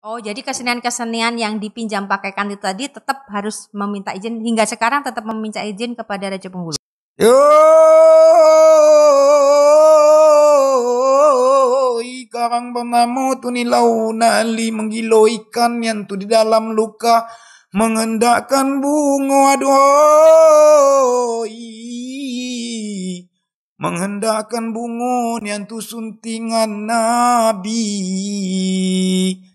Oh, jadi kesenian-kesenian yang dipinjam pakaikan itu tadi tetap harus meminta izin hingga sekarang tetap meminta izin kepada Raja Penghulu. Yo ikarang ni launa nali menggilo ikan yang tu di dalam luka mengendakkan bunga aduhoi mengendakkan bunga yang tu suntingan nabi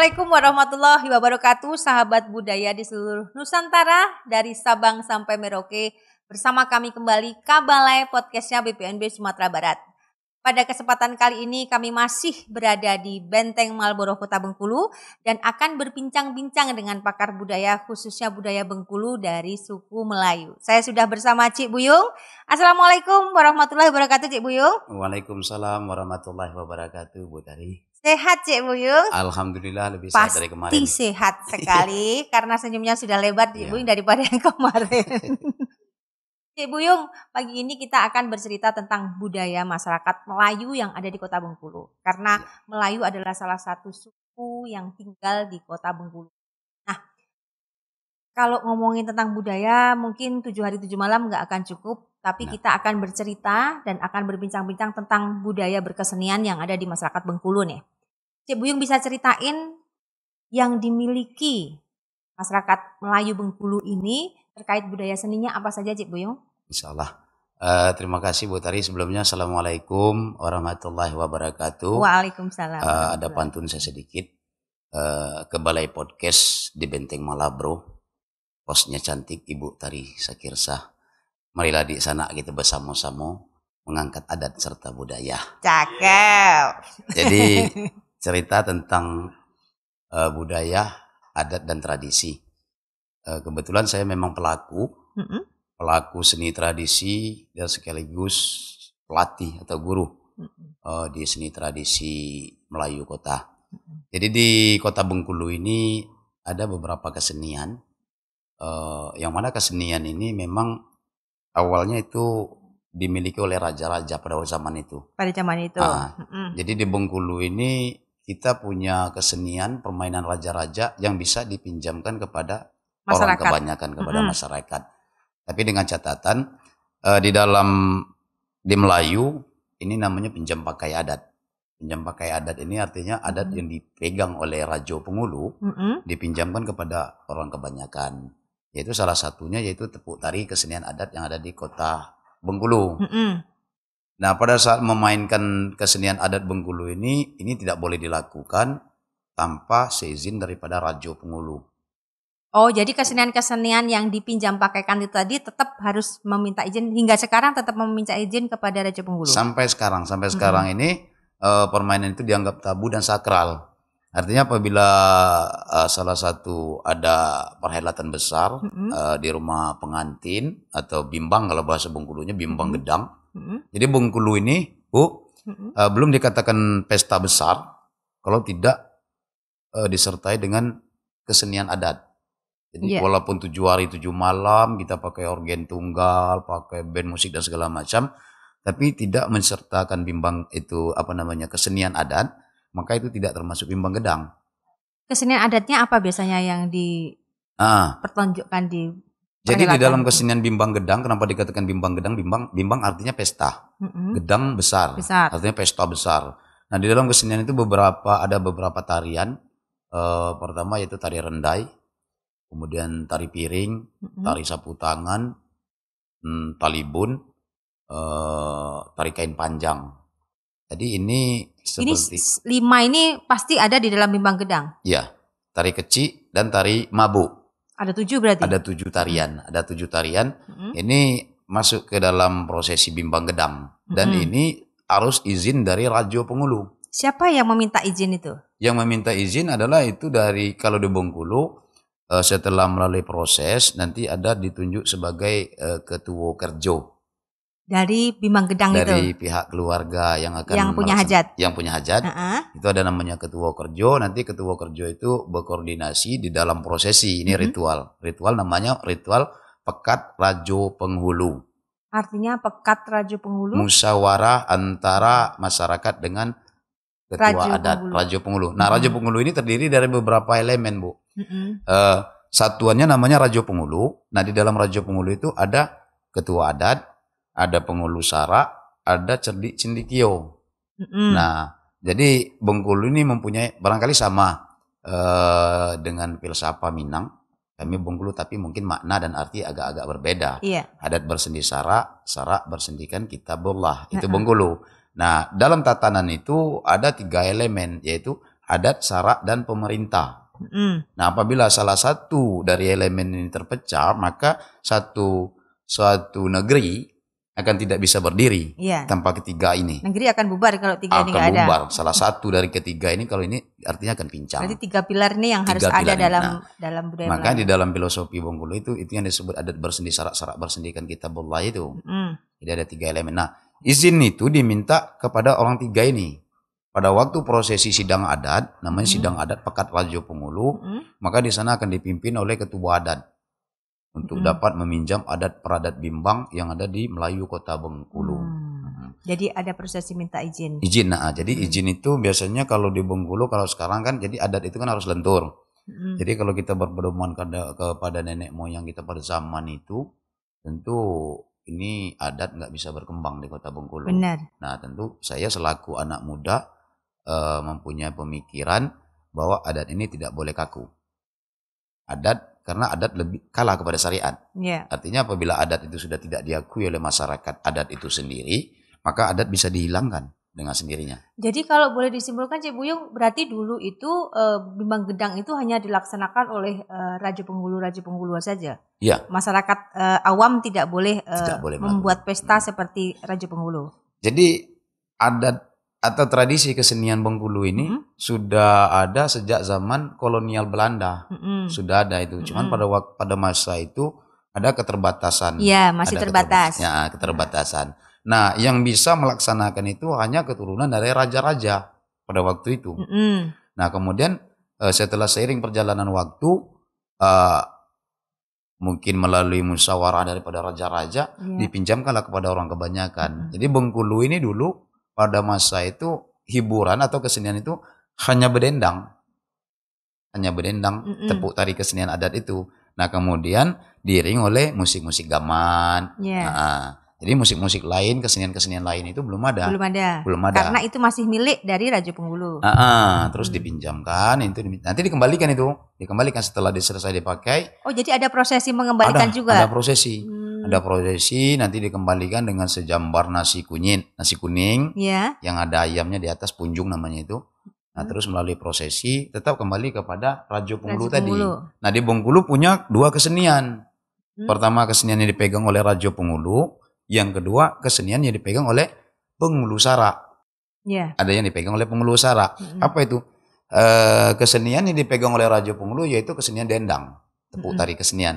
Assalamualaikum warahmatullahi wabarakatuh, sahabat budaya di seluruh Nusantara dari Sabang sampai Merauke. Bersama kami kembali Kabalai podcastnya BPNB Sumatera Barat. Pada kesempatan kali ini kami masih berada di Benteng Malboro Kota Bengkulu dan akan berbincang-bincang dengan pakar budaya khususnya budaya Bengkulu dari suku Melayu. Saya sudah bersama Cik Buyung. Assalamualaikum warahmatullahi wabarakatuh Cik Buyung. Waalaikumsalam warahmatullahi wabarakatuh Bu Tari. Sehat Cik Buyung. Alhamdulillah lebih Pasti sehat dari kemarin. Pasti sehat sekali karena senyumnya sudah lebar Cik Bu iya. Buyung daripada yang kemarin. Cik Buyung, pagi ini kita akan bercerita tentang budaya masyarakat Melayu yang ada di Kota Bengkulu. Karena ya. Melayu adalah salah satu suku yang tinggal di Kota Bengkulu. Nah, kalau ngomongin tentang budaya mungkin tujuh hari tujuh malam nggak akan cukup tapi nah. kita akan bercerita dan akan berbincang-bincang tentang budaya berkesenian yang ada di masyarakat Bengkulu nih. Cik Buyung bisa ceritain yang dimiliki masyarakat Melayu Bengkulu ini terkait budaya seninya apa saja Cik Buyung? Insya Allah. Uh, eh, terima kasih Bu Tari sebelumnya Assalamualaikum warahmatullahi wabarakatuh Waalaikumsalam uh, Ada pantun saya sedikit uh, Ke Balai Podcast di Benteng Malabro Posnya cantik Ibu Tari Sakirsah marilah di sana kita bersama-sama mengangkat adat serta budaya. Cakep. Jadi cerita tentang uh, budaya, adat dan tradisi. Uh, kebetulan saya memang pelaku, mm -hmm. pelaku seni tradisi dan sekaligus pelatih atau guru mm -hmm. uh, di seni tradisi Melayu Kota. Mm -hmm. Jadi di Kota Bengkulu ini ada beberapa kesenian, uh, yang mana kesenian ini memang awalnya itu dimiliki oleh raja-raja pada zaman itu. Pada zaman itu. Nah, mm Jadi di Bengkulu ini kita punya kesenian permainan raja-raja yang bisa dipinjamkan kepada masyarakat. orang kebanyakan kepada mm masyarakat. Tapi dengan catatan uh, di dalam di Melayu ini namanya pinjam pakai adat. Pinjam pakai adat ini artinya adat mm yang dipegang oleh Rajo Pengulu mm -hmm. dipinjamkan kepada orang kebanyakan yaitu salah satunya yaitu tepuk tari kesenian adat yang ada di kota Bengkulu. Mm -hmm. Nah pada saat memainkan kesenian adat Bengkulu ini ini tidak boleh dilakukan tanpa seizin daripada Rajo Pengulu. Oh, jadi kesenian-kesenian yang dipinjam pakaikan itu tadi tetap harus meminta izin hingga sekarang tetap meminta izin kepada Rajo Pengulu. Sampai sekarang, sampai sekarang hmm. ini uh, permainan itu dianggap tabu dan sakral. Artinya apabila uh, salah satu ada perhelatan besar mm -hmm. uh, di rumah pengantin atau bimbang kalau bahasa Bengkulunya bimbang mm -hmm. gedang. Mm -hmm. Jadi Bengkulu ini Bu mm -hmm. uh, belum dikatakan pesta besar kalau tidak uh, disertai dengan kesenian adat. Jadi yeah. walaupun tujuh hari tujuh malam kita pakai organ tunggal, pakai band musik dan segala macam, tapi tidak mensertakan bimbang itu apa namanya kesenian adat maka itu tidak termasuk bimbang gedang. Kesenian adatnya apa biasanya yang di ah. pertunjukkan di jadi di dalam kesenian bimbang gedang, kenapa dikatakan bimbang gedang? Bimbang, bimbang artinya pesta. Mm-hmm. Gedang besar, besar, artinya pesta besar. Nah di dalam kesenian itu beberapa ada beberapa tarian. Uh, pertama yaitu tari rendai, kemudian tari piring, mm-hmm. tari sapu tangan, mm, talibun, uh, tari kain panjang. Jadi ini seperti ini lima ini pasti ada di dalam bimbang gedang. Iya, tari kecil dan tari mabu. Ada tujuh berarti. Ada tujuh tarian, ada tujuh tarian. Hmm. Ini masuk ke dalam prosesi bimbang gedang dan hmm. ini harus izin dari Rajo Pengulu. Siapa yang meminta izin itu? Yang meminta izin adalah itu dari kalau di Bengkulu eh, setelah melalui proses nanti ada ditunjuk sebagai eh, ketua kerjo dari Bimang Gedang dari itu. Dari pihak keluarga yang akan yang punya hajat. Yang punya hajat. Uh -huh. Itu ada namanya ketua kerjo. Nanti ketua kerjo itu berkoordinasi di dalam prosesi. Ini uh ritual. Ritual namanya ritual pekat rajo penghulu. Artinya pekat rajo penghulu? Musyawarah antara masyarakat dengan ketua rajo adat penghulu. rajo penghulu. Nah, uh rajo penghulu ini terdiri dari beberapa elemen, Bu. Uh uh, satuannya namanya rajo penghulu. Nah, di dalam rajo penghulu itu ada ketua adat ada pengulu sara, ada cerdik cendikio. mm Nah, jadi Bengkulu ini mempunyai barangkali sama uh, dengan filsafah Minang. Kami Bengkulu tapi mungkin makna dan arti agak-agak berbeda. Yeah. Adat bersendi sara, sara bersendikan kitabullah. Itu mm-hmm. Bengkulu. Nah, dalam tatanan itu ada tiga elemen yaitu adat, sara, dan pemerintah. Mm. Nah, apabila salah satu dari elemen ini terpecah, maka satu suatu negeri akan tidak bisa berdiri ya. tanpa ketiga ini. Negeri akan bubar kalau tiga akan ini enggak ada. Akan bubar. Salah satu dari ketiga ini kalau ini artinya akan pincang. Berarti tiga pilar ini yang harus ada ada dalam nah, dalam budaya. Maka di dalam filosofi Bengkulu itu itu yang disebut adat bersendi sarak-sarak bersendikan kita bola itu. Hmm. Jadi ada tiga elemen. Nah izin itu diminta kepada orang tiga ini. Pada waktu prosesi sidang adat, namanya hmm. sidang adat pekat Rajo Pengulu, hmm. maka di sana akan dipimpin oleh ketua adat untuk hmm. dapat meminjam adat peradat bimbang yang ada di Melayu Kota Bengkulu. Hmm. hmm. Jadi ada prosesi minta izin. Izin, nah, jadi hmm. izin itu biasanya kalau di Bengkulu kalau sekarang kan jadi adat itu kan harus lentur. Hmm. Jadi kalau kita berpedoman kepada, kepada nenek moyang kita pada zaman itu, tentu ini adat nggak bisa berkembang di Kota Bengkulu. Benar. Nah tentu saya selaku anak muda uh, mempunyai pemikiran bahwa adat ini tidak boleh kaku. Adat karena adat lebih kalah kepada syariat. Yeah. Artinya apabila adat itu sudah tidak diakui oleh masyarakat adat itu sendiri, maka adat bisa dihilangkan dengan sendirinya. Jadi kalau boleh disimpulkan Cebuyung berarti dulu itu e, bimbang gedang itu hanya dilaksanakan oleh e, raja penghulu raja penghulu saja. Iya. Masyarakat e, awam tidak boleh, e, tidak boleh membuat pesta hmm. seperti raja penghulu. Jadi adat atau tradisi kesenian Bengkulu ini mm-hmm. sudah ada sejak zaman kolonial Belanda. Mm-hmm. Sudah ada itu. Cuman mm-hmm. pada waktu pada masa itu ada keterbatasan. Iya, masih ada terbatas. Keterba ya, keterbatasan. Iya. Nah, yang bisa melaksanakan itu hanya keturunan dari raja-raja pada waktu itu. Mm-hmm. Nah, kemudian eh, setelah seiring perjalanan waktu uh, mungkin melalui musyawarah daripada raja-raja yeah. dipinjamkanlah kepada orang kebanyakan. Mm-hmm. Jadi Bengkulu ini dulu pada masa itu hiburan atau kesenian itu hanya berdendang. Hanya berdendang mm -mm. tepuk tari kesenian adat itu. Nah, kemudian diiring oleh musik-musik gaman. Yeah. Nah, jadi musik-musik lain, kesenian-kesenian lain itu belum ada. Belum ada. Belum ada. Karena itu masih milik dari Raja Penghulu. Nah, uh, terus hmm. dipinjamkan, itu nanti dikembalikan itu, dikembalikan setelah selesai dipakai. Oh, jadi ada prosesi mengembalikan ada, juga. Ada prosesi. Hmm. Ada prosesi nanti dikembalikan dengan sejambar nasi kunyit, nasi kuning. Yeah. Yang ada ayamnya di atas punjung namanya itu. Nah, hmm. terus melalui prosesi tetap kembali kepada Raja Penghulu tadi. Nah, di Bengkulu punya dua kesenian. Hmm. Pertama kesenian yang dipegang oleh Raja Penghulu, yang kedua, kesenian yang dipegang oleh Pengulu sara. Yeah. Ada yang dipegang oleh Pengulu sara. Mm-hmm. Apa itu? E, kesenian yang dipegang oleh Raja Pengulu yaitu kesenian dendang, tepuk mm-hmm. tari kesenian.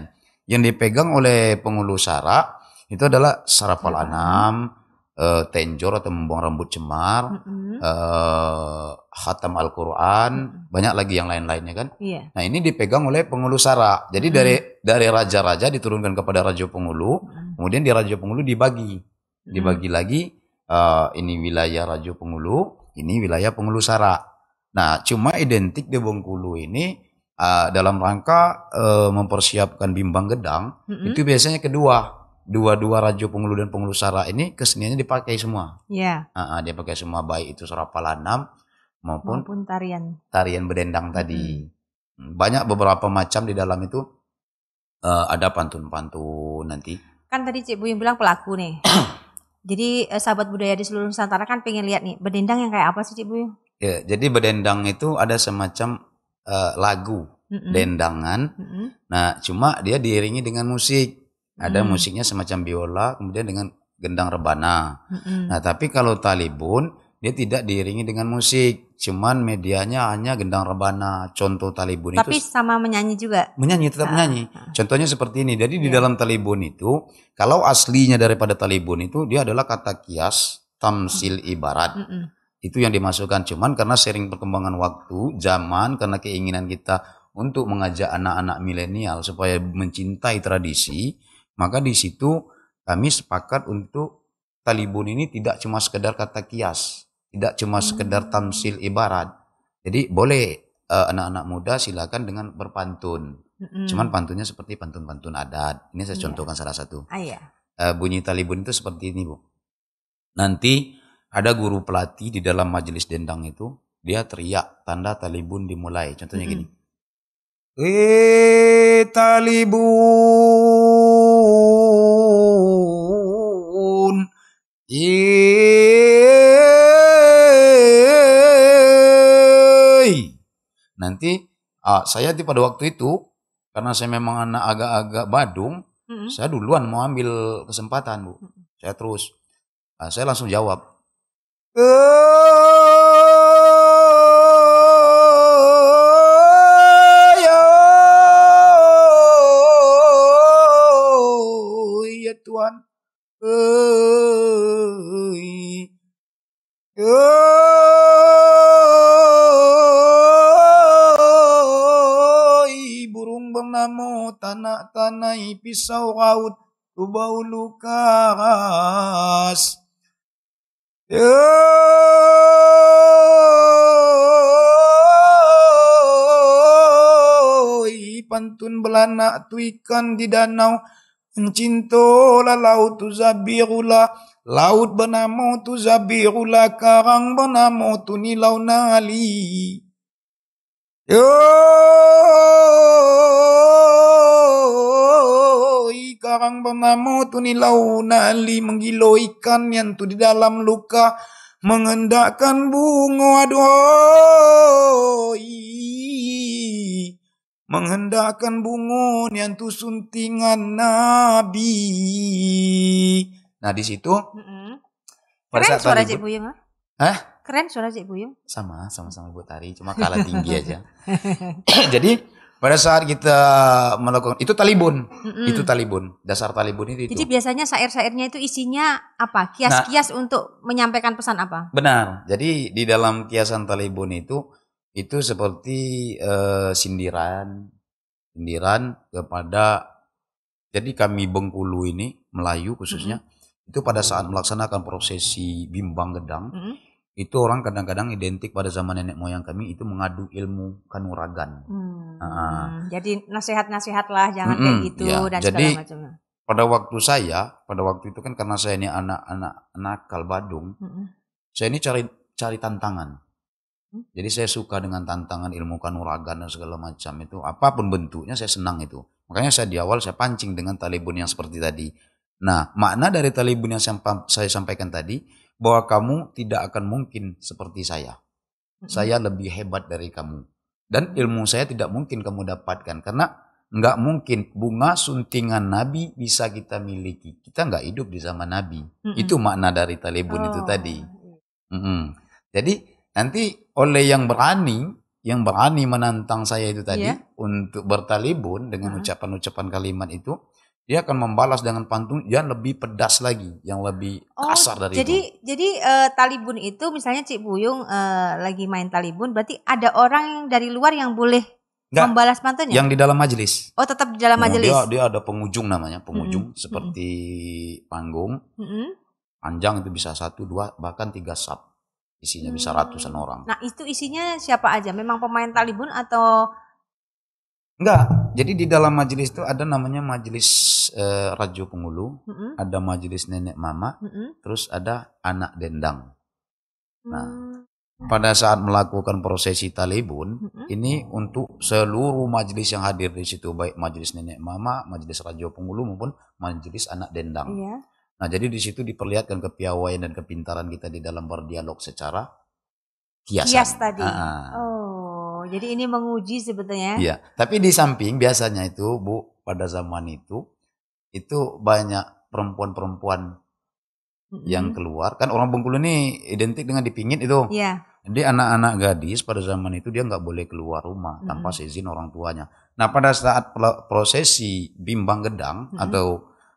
Yang dipegang oleh Pengulu sara itu adalah sarapal anam, e, tenjor atau membuang rambut cemar, mm-hmm. e, eh, hatam Al-Qur'an, mm-hmm. banyak lagi yang lain-lainnya kan. Yeah. Nah, ini dipegang oleh Pengulu sara. Jadi mm-hmm. dari dari raja-raja diturunkan kepada Raja Pengulu. Mm-hmm Kemudian di Raja Pengulu dibagi, dibagi hmm. lagi uh, ini wilayah Raja Pengulu, ini wilayah Pengulu Sara. Nah, cuma identik di Bengkulu ini uh, dalam rangka uh, mempersiapkan bimbang gedang hmm. itu biasanya kedua dua-dua rajo pengulu dan pengulu sara ini keseniannya dipakai semua. Iya. Yeah. Uh, uh, dia pakai semua baik itu serapalanam maupun, maupun tarian tarian berdendang hmm. tadi. Banyak beberapa macam di dalam itu uh, ada pantun-pantun nanti kan tadi Cik yang bilang pelaku nih. jadi eh, sahabat budaya di seluruh Nusantara kan pengen lihat nih berdendang yang kayak apa sih Cik bu? Ya, jadi berdendang itu ada semacam uh, lagu mm -mm. dendangan. Mm -mm. Nah, cuma dia diiringi dengan musik. Ada mm. musiknya semacam biola, kemudian dengan gendang rebana. Mm -mm. Nah, tapi kalau talibun dia tidak diiringi dengan musik cuman medianya hanya gendang rebana contoh talibun tapi itu tapi sama menyanyi juga menyanyi tetap nah. menyanyi ah. contohnya seperti ini jadi yeah. di iya. dalam talibun itu kalau aslinya daripada talibun itu dia adalah kata kias tamsil ibarat mm -mm. itu yang dimasukkan cuman karena sering perkembangan waktu zaman karena keinginan kita untuk mengajak anak-anak milenial supaya mencintai tradisi maka di situ kami sepakat untuk talibun ini tidak cuma sekedar kata kias tidak cuma hmm. sekedar tamsil ibarat. Jadi boleh eh, anak-anak uh, muda silakan dengan berpantun. mm Cuman pantunnya seperti pantun-pantun adat. Ini saya yeah. contohkan salah satu. yeah. uh, iya. eh, bunyi talibun itu seperti ini, Bu. Nanti ada guru pelatih di dalam majelis dendang itu, dia teriak tanda talibun dimulai. Contohnya mm-hmm. gini. Eh talibun. Eh Nanti uh, saya di pada waktu itu karena saya memang anak agak-agak Badung, mm-hmm. saya duluan mau ambil kesempatan bu. Mm-hmm. Saya terus, uh, saya langsung jawab. Eh, bernamu tanai pisau raut tubau lukas. Ya pantun belana tu ikan di danau la laut tu zabirula Laut bernama tu zabirula Karang bernama tu nilau nali Yo sekarang bernama tu launa nali menggilo ikan yang tu di dalam luka mengendakkan bunga aduhoi menghendakkan bunga yang tu suntingan nabi nah di situ mm -hmm. pada Keren saat suara Cik Buyung ah. Hah? keren suara Cik Buyung. Sama, sama-sama Bu Tari, cuma kalah tinggi aja. Jadi pada saat kita melakukan itu talibun, mm-hmm. itu talibun, dasar talibun itu. Jadi biasanya syair-syairnya itu isinya apa? Kias-kias nah, untuk menyampaikan pesan apa? Benar. Jadi di dalam kiasan talibun itu itu seperti uh, sindiran, sindiran kepada jadi kami Bengkulu ini Melayu khususnya mm-hmm. itu pada saat melaksanakan prosesi bimbang gedang mm-hmm itu orang kadang-kadang identik pada zaman nenek moyang kami itu mengadu ilmu kanuragan. Hmm. Uh, jadi nasihat-nasihat lah jangan mm, kayak gitu ya. dan jadi, segala macamnya. Pada waktu saya, pada waktu itu kan karena saya ini anak-anak nakal Badung, hmm. saya ini cari cari tantangan. Hmm? Jadi saya suka dengan tantangan ilmu kanuragan dan segala macam itu, apapun bentuknya saya senang itu. Makanya saya di awal saya pancing dengan talibun yang seperti tadi. Nah, makna dari talibun yang saya sampaikan tadi, bahwa kamu tidak akan mungkin seperti saya. Saya lebih hebat dari kamu. Dan ilmu saya tidak mungkin kamu dapatkan. Karena nggak mungkin bunga suntingan Nabi bisa kita miliki. Kita nggak hidup di zaman Nabi. Mm hmm Itu makna dari talibun oh. itu tadi. Mm hmm Jadi nanti oleh yang berani, yang berani menantang saya itu tadi yeah. untuk bertalibun dengan ucapan-ucapan kalimat itu, dia akan membalas dengan pantun yang lebih pedas lagi, yang lebih oh, kasar dari jadi, itu. Jadi jadi uh, eh, talibun itu misalnya Cik Buyung uh, lagi main talibun, berarti ada orang dari luar yang boleh Nggak, membalas pantunnya. Yang di dalam majelis. Oh, tetap di dalam iya, majelis. Dia dia ada pengunjung namanya, pengunjung mm -hmm. seperti mm -hmm. panggung. Mm -hmm. Panjang itu bisa satu, dua, bahkan tiga sub. Isinya mm -hmm. bisa ratusan orang. Nah, itu isinya siapa aja? Memang pemain talibun atau Enggak, jadi di dalam majelis itu ada namanya majelis eh, Raju Pengulu, mm -hmm. ada majelis nenek mama, mm -hmm. terus ada anak dendang. Nah, mm. pada saat melakukan prosesi talibun, mm -hmm. ini untuk seluruh majelis yang hadir di situ, baik majelis nenek mama, majelis Raju Pengulu maupun majelis anak dendang. Yeah. Nah, jadi di situ diperlihatkan kepiawaian dan kepintaran kita di dalam berdialog secara kiasan. Kias tadi. Ah. ah. Oh jadi ini menguji sebetulnya. Iya, tapi di samping biasanya itu Bu pada zaman itu itu banyak perempuan-perempuan mm-hmm. yang keluar kan orang Bengkulu ini identik dengan dipingit itu. Iya. Jadi anak-anak gadis pada zaman itu dia nggak boleh keluar rumah mm-hmm. tanpa seizin orang tuanya. Nah pada saat prosesi bimbang gedang mm-hmm. atau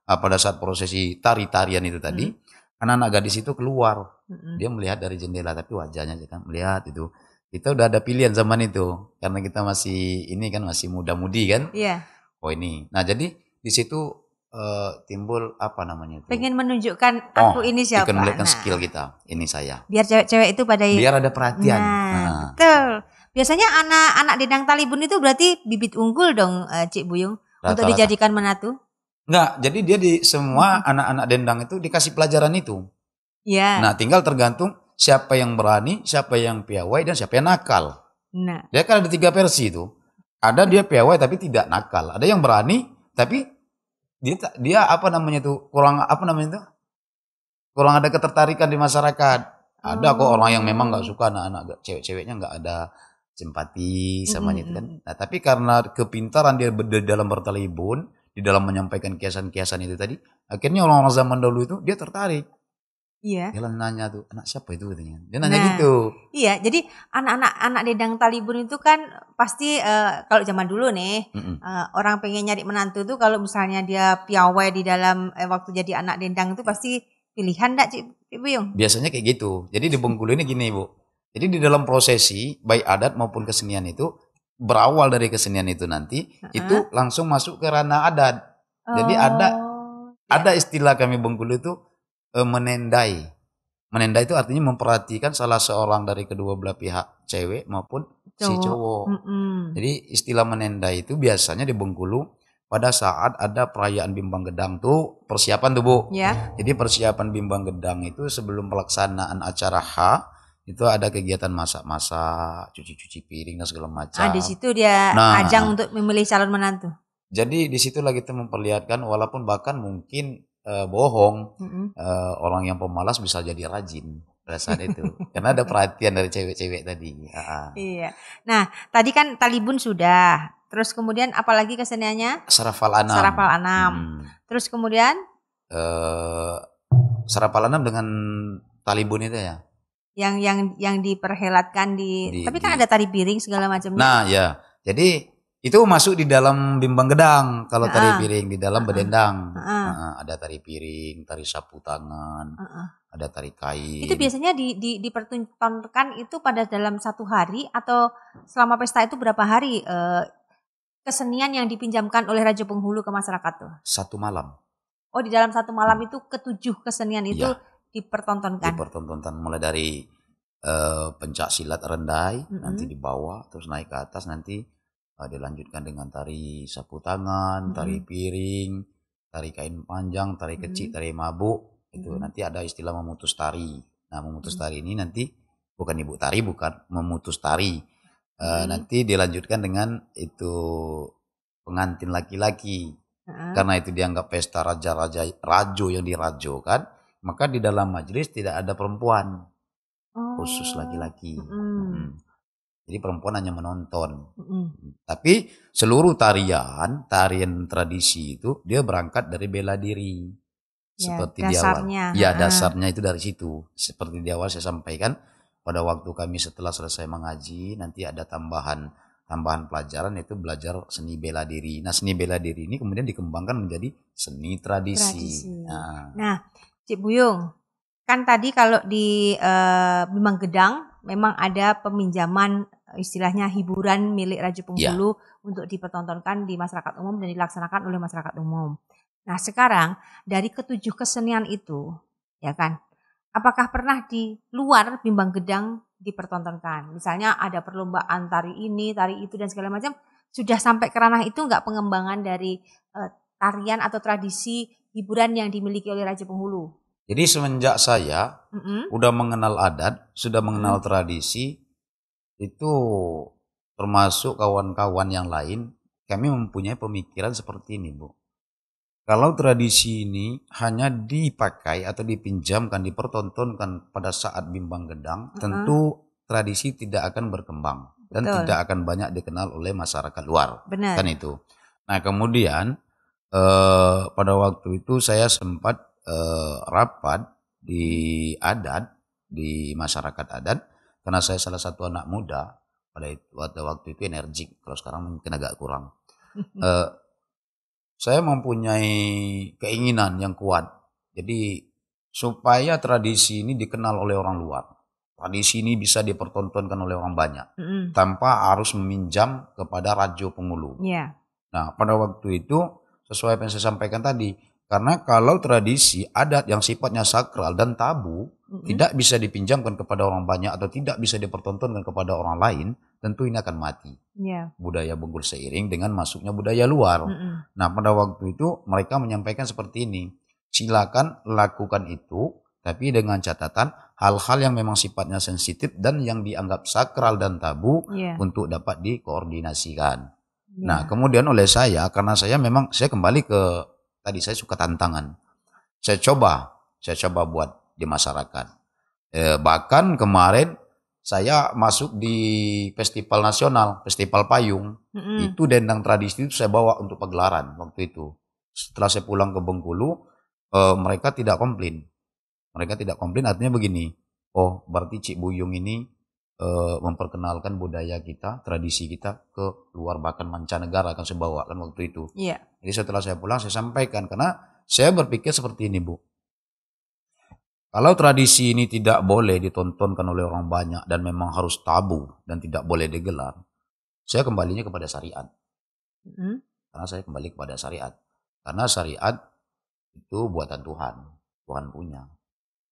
uh, pada saat prosesi tari-tarian itu tadi, mm-hmm. Kan anak-anak gadis itu keluar. Mm-hmm. Dia melihat dari jendela tapi wajahnya dia kan melihat itu kita udah ada pilihan zaman itu karena kita masih ini kan masih muda-mudi kan. Iya. Yeah. Oh ini. Nah, jadi di situ uh, timbul apa namanya itu? Pengen menunjukkan oh, aku oh, ini siapa. Pengen nah, skill kita, ini saya. Biar cewek-cewek itu pada Biar ada perhatian. Nah, nah. betul. Biasanya anak-anak dendang Talibun itu berarti bibit unggul dong eh, Cik Buyung rata, untuk dijadikan rata. menatu. Enggak, jadi dia di semua hmm. anak-anak hmm. dendang itu dikasih pelajaran itu. Iya. Yeah. Nah, tinggal tergantung siapa yang berani, siapa yang piawai, dan siapa yang nakal. Nah. Dia kan ada tiga versi itu. Ada dia piawai tapi tidak nakal. Ada yang berani tapi dia dia apa namanya itu kurang apa namanya itu kurang ada ketertarikan di masyarakat. Ada oh. kok orang yang memang nggak suka anak-anak cewek-ceweknya nggak ada simpati sama mm -hmm. itu kan. Nah, tapi karena kepintaran dia di dalam bertelibun, di dalam menyampaikan kiasan-kiasan itu tadi, akhirnya orang-orang zaman dulu itu dia tertarik Iya. Dia nanya tuh anak siapa itu katanya. Dia nanya nah, gitu. Iya, jadi anak-anak anak dedang Talibun itu kan pasti uh, kalau zaman dulu nih mm -mm. Uh, orang pengen nyari menantu tuh kalau misalnya dia piawai di dalam eh, waktu jadi anak dendang itu pasti pilihan enggak Cik Buyung? Biasanya kayak gitu. Jadi di Bengkulu ini gini, Bu. Jadi di dalam prosesi baik adat maupun kesenian itu berawal dari kesenian itu nanti uh -huh. itu langsung masuk ke ranah adat. Jadi ada ada oh, iya. ada istilah kami Bengkulu itu Eh, menendai. Menendai itu artinya memperhatikan salah seorang dari kedua belah pihak, cewek maupun cowok. si cowok. Mm -mm. Jadi istilah menendai itu biasanya di Bengkulu pada saat ada perayaan bimbang gedang tuh persiapan tuh Bu. Yeah. Jadi persiapan bimbang gedang itu sebelum pelaksanaan acara H itu ada kegiatan masak-masak, cuci-cuci piring dan segala macam. Ah, di situ dia nah, ajang ah. untuk memilih calon menantu. Jadi di situ lagi kita memperlihatkan walaupun bahkan mungkin uh, bohong, mm -hmm. uh, orang yang pemalas bisa jadi rajin pada saat itu karena ada perhatian dari cewek-cewek tadi. Uh-huh. Iya. Nah, tadi kan talibun sudah. Terus kemudian apalagi keseniannya? Sarafal Anam. Sarafal Anam. Hmm. Terus kemudian uh, Sarafal Anam dengan talibun itu ya. Yang yang yang diperhelatkan di, di tapi kan di, ada tari piring segala macamnya. Nah, ya. Jadi itu masuk di dalam bimbang gedang kalau tari piring di dalam bedendang. Nah, ada tari piring, tari sapu tangan, ada tari kain. Itu biasanya di, di dipertontonkan itu pada dalam satu hari atau selama pesta itu berapa hari uh, kesenian yang dipinjamkan oleh Raja Penghulu ke masyarakat tuh? Satu malam. Oh, di dalam satu malam hmm. itu ketujuh kesenian itu ya. dipertontonkan. Dipertontonkan mulai dari uh, pencak silat rendai mm -hmm. nanti dibawa terus naik ke atas nanti uh, dilanjutkan dengan tari sapu tangan, hmm. tari piring, tari kain panjang, tari kecil, hmm. tari mabuk. Itu hmm. nanti ada istilah memutus tari. Nah, memutus hmm. tari ini nanti bukan ibu tari, bukan memutus tari. Uh, hmm. Nanti dilanjutkan dengan itu pengantin laki-laki. Hmm. Karena itu dianggap pesta raja-raja rajo yang dirajo kan. maka di dalam majelis tidak ada perempuan. Oh. Khusus laki-laki. Hmm. Hmm jadi perempuan hanya menonton. mm Tapi seluruh tarian, tarian tradisi itu dia berangkat dari bela diri. Ya, seperti dasarnya. di awal. Ya, dasarnya itu dari situ. Seperti di awal saya sampaikan pada waktu kami setelah selesai mengaji nanti ada tambahan tambahan pelajaran yaitu belajar seni bela diri. Nah, seni bela diri ini kemudian dikembangkan menjadi seni tradisi. tradisi. Nah, nah Cik Buyung, kan tadi kalau di uh, Bimang Gedang memang ada peminjaman istilahnya hiburan milik Raja Penghulu ya. untuk dipertontonkan di masyarakat umum dan dilaksanakan oleh masyarakat umum. Nah sekarang dari ketujuh kesenian itu, ya kan, apakah pernah di luar bimbang gedang dipertontonkan? Misalnya ada perlombaan tari ini, tari itu dan segala macam, sudah sampai ke ranah itu nggak pengembangan dari eh, tarian atau tradisi hiburan yang dimiliki oleh Raja Penghulu? Jadi semenjak saya mm -hmm. udah mengenal adat, sudah mengenal tradisi, itu termasuk kawan-kawan yang lain, kami mempunyai pemikiran seperti ini, Bu. Kalau tradisi ini hanya dipakai atau dipinjamkan, dipertontonkan pada saat bimbang gedang, uh -huh. tentu tradisi tidak akan berkembang dan tidak akan banyak dikenal oleh masyarakat luar. Benar. Kan itu. Nah, kemudian eh, pada waktu itu saya sempat eh, rapat di adat di masyarakat adat karena saya salah satu anak muda pada waktu, waktu itu energik kalau sekarang mungkin agak kurang uh, saya mempunyai keinginan yang kuat jadi supaya tradisi ini dikenal oleh orang luar tradisi ini bisa dipertontonkan oleh orang banyak mm tanpa harus meminjam kepada rajo pengulu yeah. nah pada waktu itu sesuai yang saya sampaikan tadi karena kalau tradisi adat yang sifatnya sakral dan tabu mm -hmm. tidak bisa dipinjamkan kepada orang banyak atau tidak bisa dipertontonkan kepada orang lain, tentu ini akan mati. Yeah. Budaya bungkul seiring dengan masuknya budaya luar. Mm -hmm. Nah, pada waktu itu mereka menyampaikan seperti ini. Silakan lakukan itu tapi dengan catatan hal-hal yang memang sifatnya sensitif dan yang dianggap sakral dan tabu yeah. untuk dapat dikoordinasikan. Iya. Nah, kemudian oleh saya karena saya memang saya kembali ke Tadi saya suka tantangan. Saya coba, saya coba buat di masyarakat. Eh, bahkan kemarin saya masuk di festival nasional, festival payung. Mm-hmm. Itu dendang tradisi itu saya bawa untuk pegelaran waktu itu. Setelah saya pulang ke Bengkulu, eh, mereka tidak komplain. Mereka tidak komplain artinya begini. Oh, berarti Cik Buyung ini uh, memperkenalkan budaya kita, tradisi kita ke luar bahkan mancanegara akan saya kan waktu itu. Iya. Jadi setelah saya pulang saya sampaikan karena saya berpikir seperti ini bu. Kalau tradisi ini tidak boleh ditontonkan oleh orang banyak dan memang harus tabu dan tidak boleh digelar, saya kembalinya kepada syariat. Mm. Karena saya kembali kepada syariat. Karena syariat itu buatan Tuhan, Tuhan punya.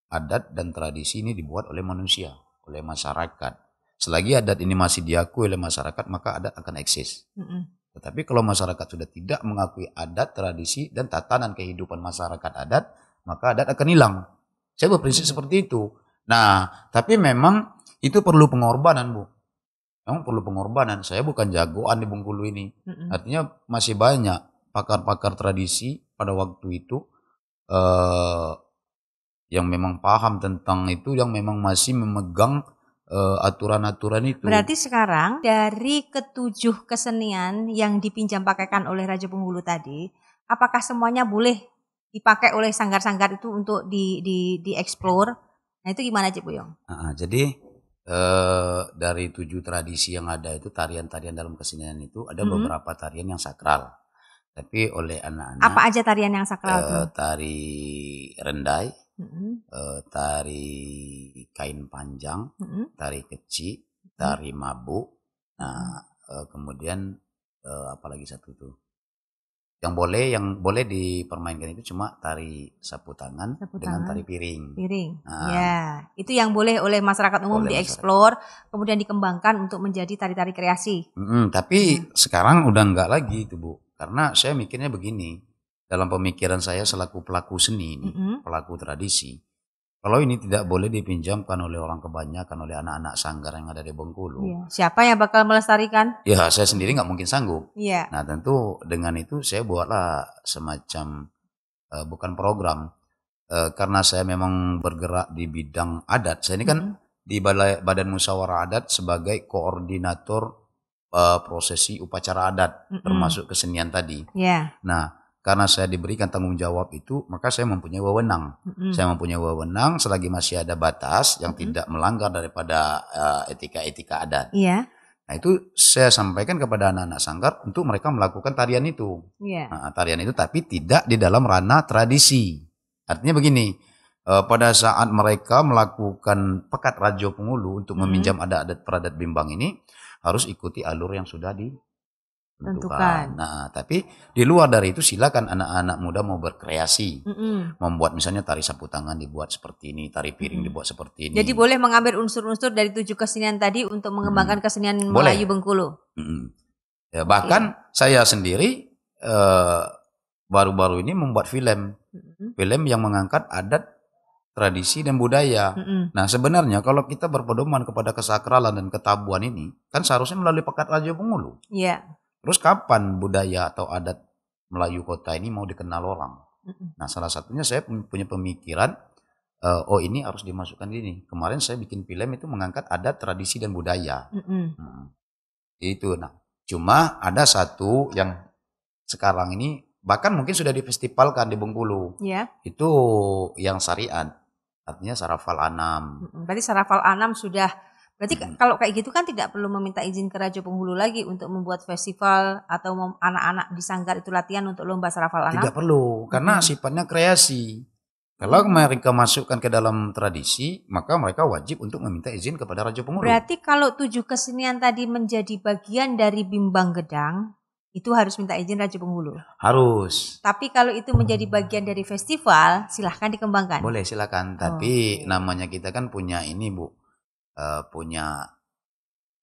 Adat dan tradisi ini dibuat oleh manusia oleh masyarakat. Selagi adat ini masih diakui oleh masyarakat, maka adat akan eksis. Mm -hmm. Tetapi kalau masyarakat sudah tidak mengakui adat, tradisi, dan tatanan kehidupan masyarakat adat, maka adat akan hilang. Saya berprinsip seperti itu. Nah, tapi memang itu perlu pengorbanan, Bu. Memang perlu pengorbanan. Saya bukan jagoan di Bungkulu ini. Mm-hmm. Artinya masih banyak pakar-pakar tradisi pada waktu itu Uh, yang memang paham tentang itu yang memang masih memegang eh, aturan-aturan uh, itu. Berarti sekarang dari ketujuh kesenian yang dipinjam pakaikan oleh Raja Penghulu tadi, apakah semuanya boleh dipakai oleh sanggar-sanggar itu untuk di di dieksplor? Nah itu gimana Cik Buyong? Uh, jadi uh, dari tujuh tradisi yang ada itu tarian-tarian dalam kesenian itu ada hmm. beberapa tarian yang sakral. Tapi oleh anak-anak Apa aja tarian yang sakral uh, Tari rendai, hmm uh, tari kain panjang, mm-hmm. tari kecil, mm-hmm. tari mabuk. Nah, uh, kemudian uh, eh, apalagi satu tuh. Yang boleh yang boleh dipermainkan itu cuma tari sapu tangan, sapu dengan tari piring. Piring. Nah, ya, itu yang boleh oleh masyarakat umum dieksplor, kemudian dikembangkan untuk menjadi tari-tari kreasi. Mm-hmm, tapi mm. sekarang udah nggak lagi itu, Bu. Karena saya mikirnya begini, dalam pemikiran saya selaku pelaku seni ini, mm -hmm. pelaku tradisi, kalau ini tidak boleh dipinjamkan oleh orang kebanyakan oleh anak-anak sanggar yang ada di Bengkulu. Ya. Siapa yang bakal melestarikan? Ya saya sendiri nggak mungkin sanggup. Ya. Nah tentu dengan itu saya buatlah semacam uh, bukan program uh, karena saya memang bergerak di bidang adat. Saya ini kan hmm. di Balai, Badan Musyawarah Adat sebagai koordinator uh, prosesi upacara adat hmm. termasuk kesenian tadi. Ya. Nah karena saya diberikan tanggung jawab itu, maka saya mempunyai wewenang. Mm-hmm. Saya mempunyai wewenang selagi masih ada batas yang mm-hmm. tidak melanggar daripada etika eh, etika-etika adat. Yeah. Nah itu saya sampaikan kepada anak-anak sanggar untuk mereka melakukan tarian itu. Yeah. Nah, tarian itu tapi tidak di dalam ranah tradisi. Artinya begini, uh, pada saat mereka melakukan pekat rajo pengulu untuk mm-hmm. meminjam adat-adat peradat bimbang ini harus ikuti alur yang sudah di tentukan. Nah, tapi di luar dari itu silakan anak-anak muda mau berkreasi, mm -hmm. membuat misalnya tari sapu tangan dibuat seperti ini, tari piring mm dibuat seperti ini. Jadi boleh mengambil unsur-unsur dari tujuh kesenian tadi untuk mengembangkan mm. kesenian boleh. Melayu Bengkulu. Mm -hmm. ya, bahkan okay. Iya. saya sendiri eh, baru-baru uh, ini membuat film, mm -hmm. film yang mengangkat adat tradisi dan budaya. Mm -hmm. Nah sebenarnya kalau kita berpedoman kepada kesakralan dan ketabuan ini, kan seharusnya melalui pekat Raja Bengkulu. Iya. Yeah Terus kapan budaya atau adat Melayu kota ini mau dikenal orang? Nah salah satunya saya punya pemikiran uh, oh ini harus dimasukkan gini. Kemarin saya bikin film itu mengangkat adat, tradisi dan budaya. Mm -hmm. hmm. Itu. Nah, cuma ada satu yang sekarang ini bahkan mungkin sudah difestivalkan di Bengkulu. Yeah. Itu yang syariat. Artinya Sarafal Anam. Berarti Sarafal Anam sudah Berarti hmm. kalau kayak gitu kan tidak perlu meminta izin ke Raja Penghulu lagi untuk membuat festival atau anak-anak di sanggar itu latihan untuk lomba sarafal anak. Tidak perlu karena hmm. sifatnya kreasi. Kalau hmm. mereka masukkan ke dalam tradisi, maka mereka wajib untuk meminta izin kepada Raja Penghulu. Berarti kalau tujuh kesenian tadi menjadi bagian dari bimbang gedang, itu harus minta izin Raja Penghulu. Harus. Tapi kalau itu menjadi bagian dari festival, silahkan dikembangkan. Boleh silahkan, tapi oh. namanya kita kan punya ini bu, uh, punya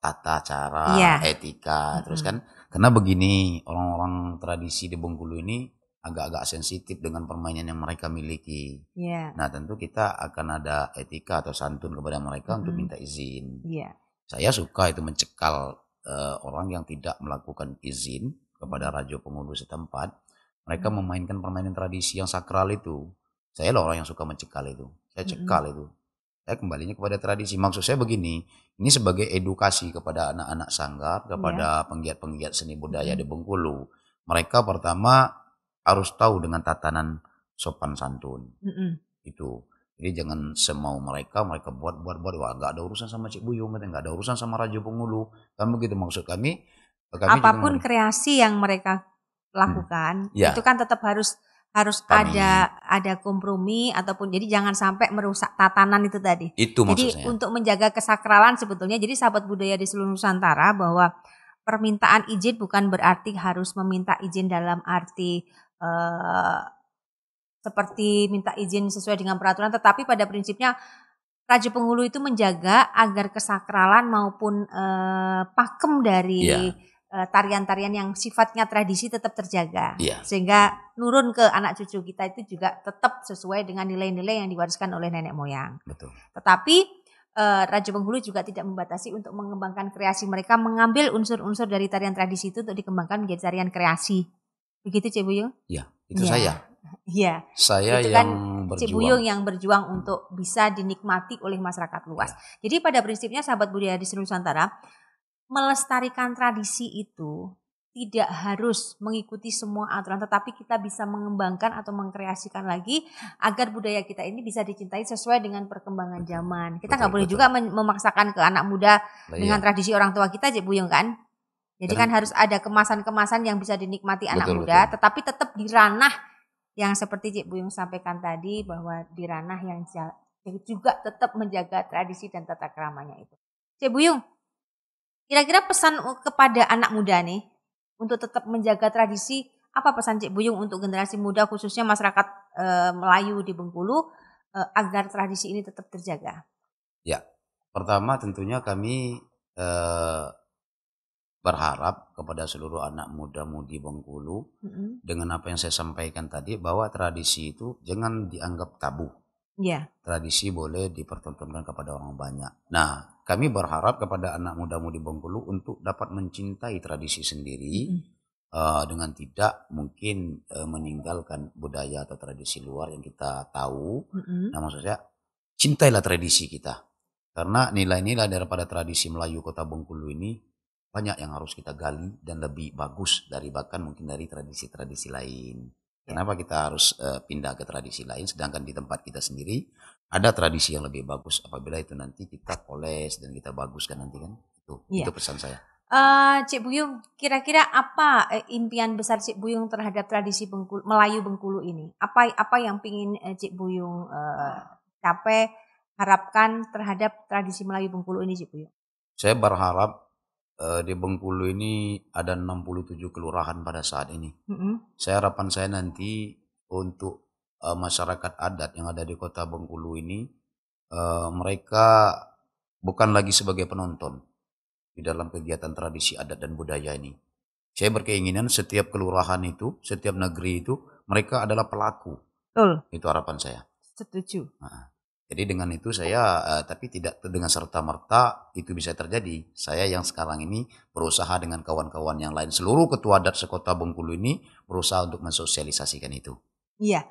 tata cara, yeah. etika, mm-hmm. terus kan karena begini orang-orang tradisi di Bengkulu ini agak-agak sensitif dengan permainan yang mereka miliki. Yeah. Nah tentu kita akan ada etika atau santun kepada mereka mm-hmm. untuk minta izin. Yeah. Saya suka itu mencekal uh, orang yang tidak melakukan izin kepada rajo pengulu setempat. Mereka mm-hmm. memainkan permainan tradisi yang sakral itu. Saya loh orang yang suka mencekal itu. Saya cekal mm-hmm. itu saya eh, kembalinya kepada tradisi. Maksud saya begini, ini sebagai edukasi kepada anak-anak sanggar, kepada iya. penggiat-penggiat yeah. seni budaya di Bengkulu. Mereka pertama harus tahu dengan tatanan sopan santun. Mm -hmm. Itu. Jadi jangan semau mereka, mereka buat buat buat wah nggak ada urusan sama Cik Buyung, nggak ada urusan sama Raja Bengkulu. Kan begitu maksud kami. kami Apapun kreasi yang mereka lakukan, hmm. Iya. yeah. itu kan tetap harus harus ada ada kompromi ataupun jadi jangan sampai merusak tatanan itu tadi. Itu maksudnya. Jadi untuk menjaga kesakralan sebetulnya jadi sahabat budaya di seluruh Nusantara bahwa permintaan izin bukan berarti harus meminta izin dalam arti uh, seperti minta izin sesuai dengan peraturan tetapi pada prinsipnya Raja Penghulu itu menjaga agar kesakralan maupun uh, pakem dari yeah Eh, tarian-tarian yang sifatnya tradisi tetap terjaga yeah. sehingga nurun ke anak cucu kita itu juga tetap sesuai dengan nilai-nilai yang diwariskan oleh nenek moyang. Betul. Tetapi uh, Raja benghulu juga tidak membatasi untuk mengembangkan kreasi mereka mengambil unsur-unsur dari tarian tradisi itu untuk dikembangkan menjadi tarian kreasi. Begitu Cebuyung? Iya, itu ya. saya. Iya. Saya itu yang kan Buyung yang berjuang untuk bisa dinikmati oleh masyarakat luas. Iya. Jadi pada prinsipnya sahabat budaya di seluruh Nusantara, melestarikan tradisi itu tidak harus mengikuti semua aturan, tetapi kita bisa mengembangkan atau mengkreasikan lagi agar budaya kita ini bisa dicintai sesuai dengan perkembangan zaman. Kita nggak boleh juga memaksakan ke anak muda nah, dengan iya. tradisi orang tua kita aja, Buyung kan? Jadi Karena, kan harus ada kemasan-kemasan yang bisa dinikmati betul, anak muda, betul. tetapi tetap di ranah yang seperti Cik Buyung sampaikan tadi bahwa di ranah yang juga tetap menjaga tradisi dan tata keramanya itu. Cik Buyung, Kira-kira pesan kepada anak muda nih untuk tetap menjaga tradisi apa pesan Cik Buyung untuk generasi muda khususnya masyarakat e, Melayu di Bengkulu e, agar tradisi ini tetap terjaga? Ya, pertama tentunya kami e, berharap kepada seluruh anak muda mudi Bengkulu mm-hmm. dengan apa yang saya sampaikan tadi bahwa tradisi itu jangan dianggap tabu. Ya. Yeah. Tradisi boleh dipertontonkan kepada orang banyak. Nah, kami berharap kepada anak muda-muda di Bengkulu untuk dapat mencintai tradisi sendiri mm. uh, dengan tidak mungkin uh, meninggalkan budaya atau tradisi luar yang kita tahu. Hmm. Nah maksud cintailah tradisi kita karena nilai-nilai daripada tradisi Melayu Kota Bengkulu ini banyak yang harus kita gali dan lebih bagus dari bahkan mungkin dari tradisi-tradisi lain. Kenapa kita harus uh, pindah ke tradisi lain sedangkan di tempat kita sendiri ada tradisi yang lebih bagus apabila itu nanti kita poles dan kita baguskan nanti kan? Itu yeah. itu pesan saya. Uh, Cik Buyung, kira-kira apa uh, impian besar Cik Buyung terhadap tradisi Bengkulu, Melayu Bengkulu ini? Apa apa yang ingin uh, Cik Buyung uh, capai harapkan terhadap tradisi Melayu Bengkulu ini Cik Buyung? Saya berharap Eh, di Bengkulu ini ada 67 kelurahan pada saat ini. Mm -hmm. Saya harapan saya nanti untuk uh, masyarakat adat yang ada di Kota Bengkulu ini uh, mereka bukan lagi sebagai penonton di dalam kegiatan tradisi adat dan budaya ini. Saya berkeinginan setiap kelurahan itu, setiap negeri itu mereka adalah pelaku. Betul. Itu harapan saya. Setuju. Nah. Jadi dengan itu saya uh, tapi tidak dengan serta merta itu bisa terjadi. Saya yang sekarang ini berusaha dengan kawan-kawan yang lain seluruh ketua adat sekota Bengkulu ini berusaha untuk mensosialisasikan itu. Iya.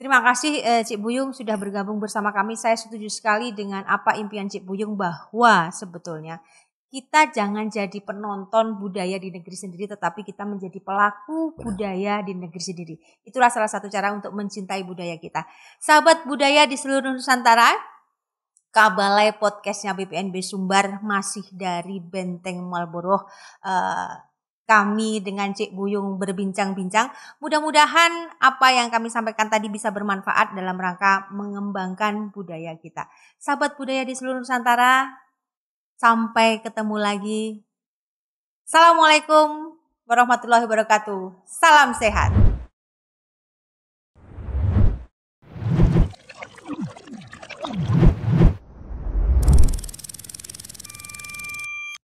Terima kasih eh, Cik Buyung sudah bergabung bersama kami. Saya setuju sekali dengan apa impian Cik Buyung bahwa sebetulnya kita jangan jadi penonton budaya di negeri sendiri tetapi kita menjadi pelaku Benar. budaya di negeri sendiri. Itulah salah satu cara untuk mencintai budaya kita. Sahabat budaya di seluruh Nusantara, Kabalai podcastnya BPNB Sumbar masih dari Benteng Malboro. Uh, eh, kami dengan Cik Buyung berbincang-bincang. Mudah-mudahan apa yang kami sampaikan tadi bisa bermanfaat dalam rangka mengembangkan budaya kita. Sahabat budaya di seluruh Nusantara, Sampai ketemu lagi. Assalamualaikum warahmatullahi wabarakatuh. Salam sehat.